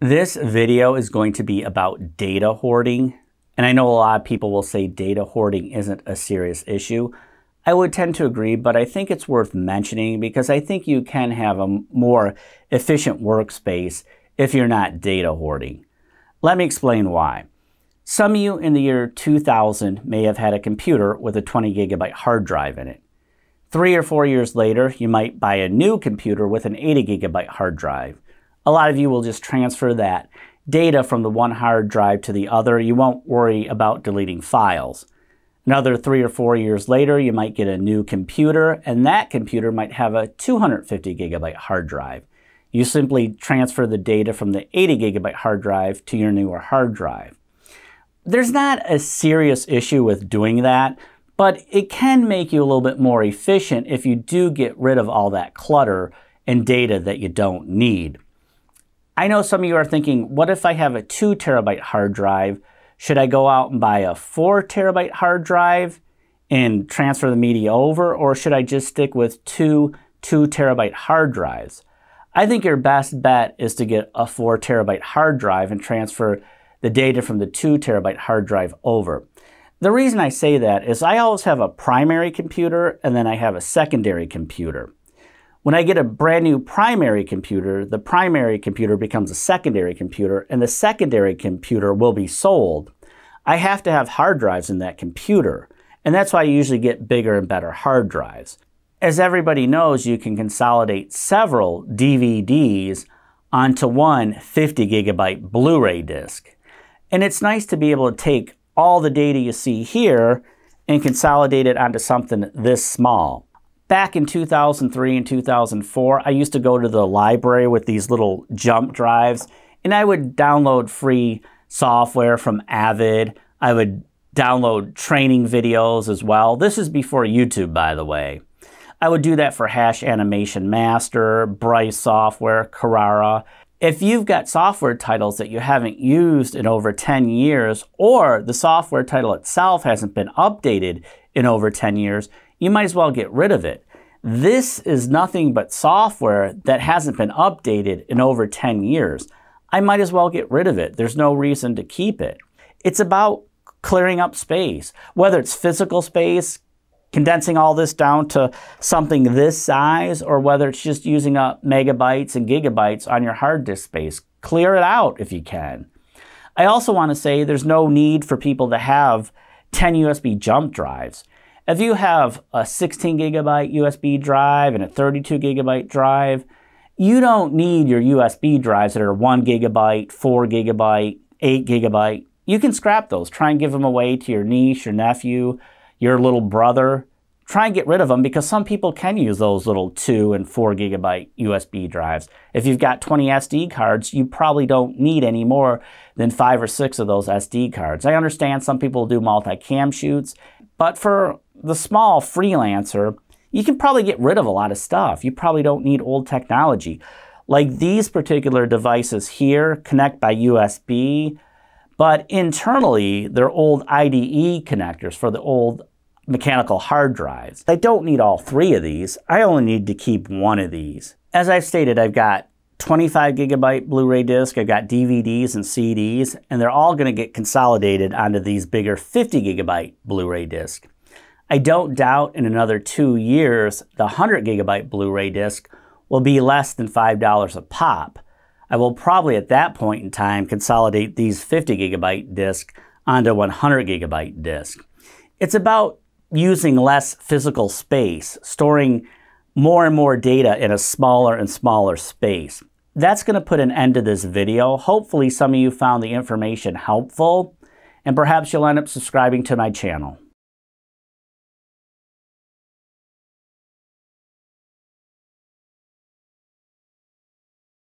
This video is going to be about data hoarding. And I know a lot of people will say data hoarding isn't a serious issue. I would tend to agree, but I think it's worth mentioning because I think you can have a more efficient workspace if you're not data hoarding. Let me explain why. Some of you in the year 2000 may have had a computer with a 20 gigabyte hard drive in it. Three or four years later, you might buy a new computer with an 80 gigabyte hard drive a lot of you will just transfer that data from the one hard drive to the other. You won't worry about deleting files. Another three or four years later, you might get a new computer, and that computer might have a 250 gigabyte hard drive. You simply transfer the data from the 80 gigabyte hard drive to your newer hard drive. There's not a serious issue with doing that, but it can make you a little bit more efficient if you do get rid of all that clutter and data that you don't need. I know some of you are thinking, what if I have a two terabyte hard drive? Should I go out and buy a four terabyte hard drive and transfer the media over, or should I just stick with two two terabyte hard drives? I think your best bet is to get a four terabyte hard drive and transfer the data from the two terabyte hard drive over. The reason I say that is I always have a primary computer and then I have a secondary computer. When I get a brand new primary computer, the primary computer becomes a secondary computer, and the secondary computer will be sold. I have to have hard drives in that computer, and that's why I usually get bigger and better hard drives. As everybody knows, you can consolidate several DVDs onto one 50 gigabyte Blu ray disc. And it's nice to be able to take all the data you see here and consolidate it onto something this small back in 2003 and 2004, I used to go to the library with these little jump drives and I would download free software from Avid. I would download training videos as well. This is before YouTube, by the way. I would do that for Hash Animation Master, Bryce Software, Carrara. If you've got software titles that you haven't used in over 10 years, or the software title itself hasn't been updated in over 10 years, you might as well get rid of it. This is nothing but software that hasn't been updated in over 10 years. I might as well get rid of it. There's no reason to keep it. It's about clearing up space, whether it's physical space, condensing all this down to something this size, or whether it's just using up megabytes and gigabytes on your hard disk space. Clear it out if you can. I also want to say there's no need for people to have 10 USB jump drives. If you have a 16 gigabyte USB drive and a 32 gigabyte drive, you don't need your USB drives that are 1 gigabyte, 4 gigabyte, 8 gigabyte. You can scrap those. Try and give them away to your niece, your nephew, your little brother. Try and get rid of them because some people can use those little 2 and 4 gigabyte USB drives. If you've got 20 SD cards, you probably don't need any more than 5 or 6 of those SD cards. I understand some people do multi-cam shoots but for the small freelancer, you can probably get rid of a lot of stuff. You probably don't need old technology. Like these particular devices here connect by USB, but internally they're old IDE connectors for the old mechanical hard drives. I don't need all three of these. I only need to keep one of these. As I've stated, I've got 25 gigabyte Blu ray disc, I've got DVDs and CDs, and they're all going to get consolidated onto these bigger 50 gigabyte Blu ray discs. I don't doubt in another two years the 100 gigabyte Blu ray disc will be less than $5 a pop. I will probably at that point in time consolidate these 50 gigabyte discs onto 100 gigabyte disc. It's about using less physical space, storing more and more data in a smaller and smaller space. That's going to put an end to this video. Hopefully some of you found the information helpful and perhaps you'll end up subscribing to my channel.